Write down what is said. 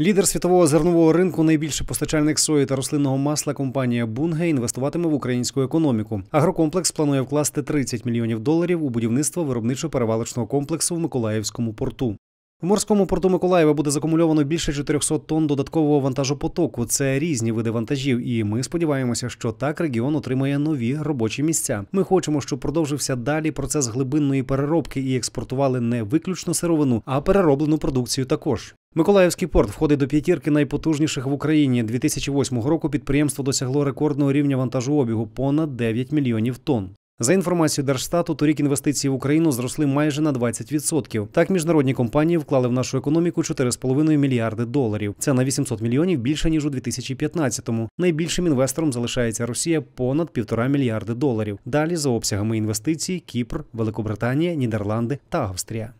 Лідер світового зернового ринку, найбільший постачальник сої та рослинного масла компанія Бунге інвестуватиме в українську економіку. Агрокомплекс планує вкласти 30 мільйонів доларів у будівництво виробничо-перевалочного комплексу в Миколаївському порту. В морському порту Миколаєва буде закумульовано більше 400 тонн додаткового вантажопотоку. Це різні види вантажів, і ми сподіваємося, що так регіон отримає нові робочі місця. Ми хочемо, щоб продовжився далі процес глибинної переробки і експортували не виключно сировину, а перероблену продукцію також. Миколаївський порт входить до п'ятірки найпотужніших в Україні. 2008 року підприємство досягло рекордного рівня вантажообігу понад 9 мільйонів тонн. За інформацією Держстату, торік інвестиції в Україну зросли майже на 20%. Так міжнародні компанії вклали в нашу економіку 4,5 мільярди доларів. Це на 800 мільйонів більше ніж у 2015-му. Найбільшим інвестором залишається Росія понад півтора мільярди доларів. Далі за обсягами інвестицій Кіпр, Великобританія, Нідерланди та Австрія.